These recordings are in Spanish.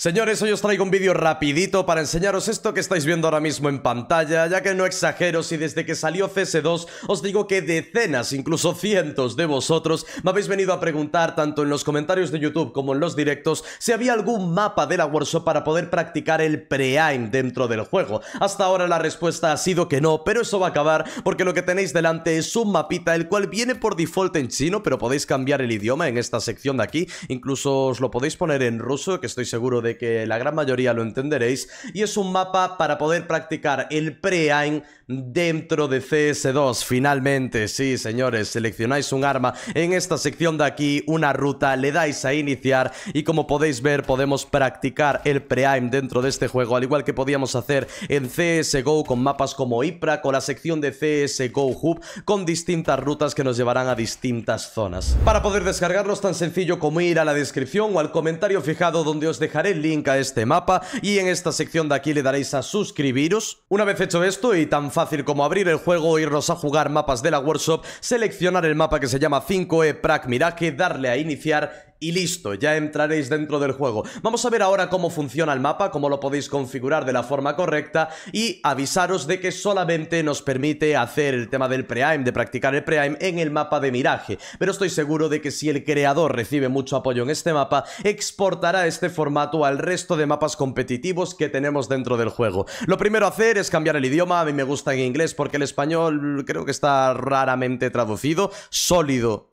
Señores, hoy os traigo un vídeo rapidito para enseñaros esto que estáis viendo ahora mismo en pantalla, ya que no exagero si desde que salió CS2 os digo que decenas, incluso cientos de vosotros me habéis venido a preguntar tanto en los comentarios de YouTube como en los directos si había algún mapa de la Workshop para poder practicar el pre-aim dentro del juego. Hasta ahora la respuesta ha sido que no, pero eso va a acabar porque lo que tenéis delante es un mapita el cual viene por default en chino, pero podéis cambiar el idioma en esta sección de aquí, incluso os lo podéis poner en ruso, que estoy seguro de que la gran mayoría lo entenderéis, y es un mapa para poder practicar el pre-aim dentro de CS2. Finalmente, sí, señores, seleccionáis un arma en esta sección de aquí, una ruta, le dais a iniciar y como podéis ver podemos practicar el pre-aim dentro de este juego, al igual que podíamos hacer en CSGO con mapas como Iprac con la sección de CSGO Hub, con distintas rutas que nos llevarán a distintas zonas. Para poder descargarlos tan sencillo como ir a la descripción o al comentario fijado donde os dejaré link a este mapa y en esta sección de aquí le daréis a suscribiros. Una vez hecho esto y tan fácil como abrir el juego, irnos a jugar mapas de la workshop, seleccionar el mapa que se llama 5E Prac Mirage, darle a iniciar y listo, ya entraréis dentro del juego. Vamos a ver ahora cómo funciona el mapa, cómo lo podéis configurar de la forma correcta y avisaros de que solamente nos permite hacer el tema del pre de practicar el pre en el mapa de miraje. Pero estoy seguro de que si el creador recibe mucho apoyo en este mapa, exportará este formato al resto de mapas competitivos que tenemos dentro del juego. Lo primero a hacer es cambiar el idioma, a mí me gusta en inglés porque el español creo que está raramente traducido. Sólido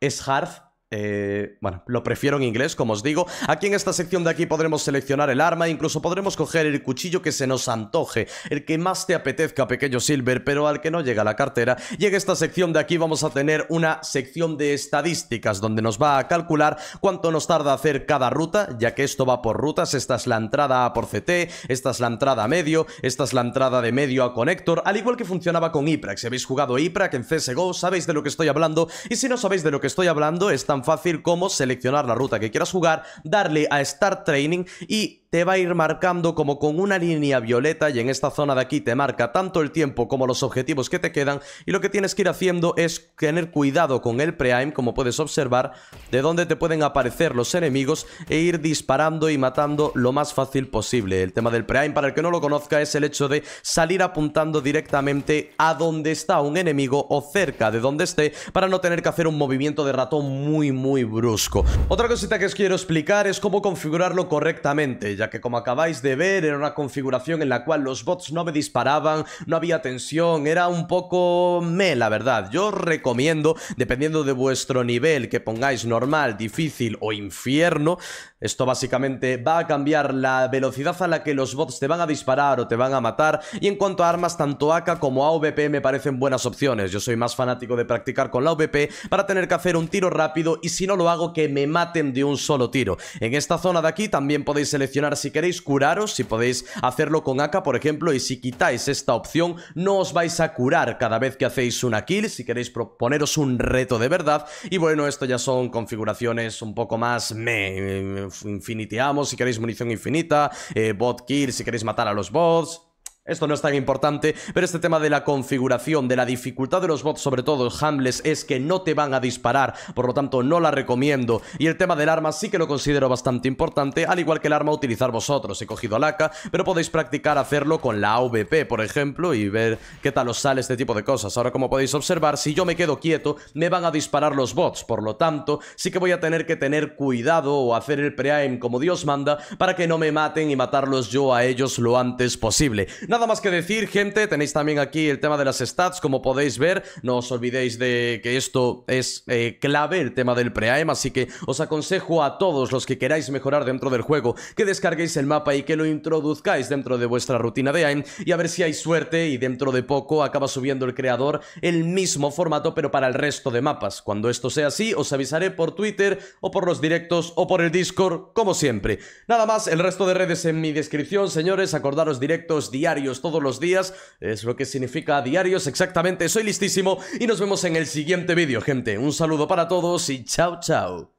es hard eh, bueno, lo prefiero en inglés, como os digo. Aquí en esta sección de aquí podremos seleccionar el arma, incluso podremos coger el cuchillo que se nos antoje, el que más te apetezca, pequeño Silver, pero al que no llega la cartera. Y en esta sección de aquí vamos a tener una sección de estadísticas, donde nos va a calcular cuánto nos tarda hacer cada ruta, ya que esto va por rutas. Esta es la entrada A por CT, esta es la entrada a medio, esta es la entrada de medio a conector al igual que funcionaba con Iprac. Si habéis jugado Iprac en CSGO, sabéis de lo que estoy hablando, y si no sabéis de lo que estoy hablando, están fácil como seleccionar la ruta que quieras jugar, darle a Start Training y te va a ir marcando como con una línea violeta y en esta zona de aquí te marca tanto el tiempo como los objetivos que te quedan y lo que tienes que ir haciendo es tener cuidado con el pre como puedes observar de dónde te pueden aparecer los enemigos e ir disparando y matando lo más fácil posible. El tema del pre para el que no lo conozca es el hecho de salir apuntando directamente a donde está un enemigo o cerca de donde esté para no tener que hacer un movimiento de ratón muy muy brusco. Otra cosita que os quiero explicar es cómo configurarlo correctamente ya que como acabáis de ver era una configuración en la cual los bots no me disparaban, no había tensión, era un poco me, la verdad. Yo recomiendo, dependiendo de vuestro nivel, que pongáis normal, difícil o infierno, esto básicamente va a cambiar la velocidad a la que los bots te van a disparar o te van a matar. Y en cuanto a armas, tanto AK como AVP me parecen buenas opciones. Yo soy más fanático de practicar con la AVP para tener que hacer un tiro rápido y si no lo hago que me maten de un solo tiro. En esta zona de aquí también podéis seleccionar si queréis curaros, si podéis hacerlo con AK, por ejemplo, y si quitáis esta opción, no os vais a curar cada vez que hacéis una kill, si queréis proponeros un reto de verdad. Y bueno, esto ya son configuraciones un poco más me eh, infinitiamos si queréis munición infinita, eh, bot kill, si queréis matar a los bots, esto no es tan importante, pero este tema de la configuración, de la dificultad de los bots, sobre todo humbles, es que no te van a disparar, por lo tanto no la recomiendo. Y el tema del arma sí que lo considero bastante importante, al igual que el arma a utilizar vosotros. He cogido la AK, pero podéis practicar hacerlo con la AVP, por ejemplo, y ver qué tal os sale este tipo de cosas. Ahora, como podéis observar, si yo me quedo quieto, me van a disparar los bots, por lo tanto, sí que voy a tener que tener cuidado o hacer el pre-aim como Dios manda para que no me maten y matarlos yo a ellos lo antes posible nada más que decir, gente. Tenéis también aquí el tema de las stats, como podéis ver. No os olvidéis de que esto es eh, clave, el tema del pre así que os aconsejo a todos los que queráis mejorar dentro del juego que descarguéis el mapa y que lo introduzcáis dentro de vuestra rutina de aim y a ver si hay suerte y dentro de poco acaba subiendo el creador el mismo formato pero para el resto de mapas. Cuando esto sea así, os avisaré por Twitter o por los directos o por el Discord, como siempre. Nada más, el resto de redes en mi descripción, señores. Acordaros directos diarios todos los días. Es lo que significa diarios exactamente. Soy listísimo y nos vemos en el siguiente vídeo, gente. Un saludo para todos y chao, chao.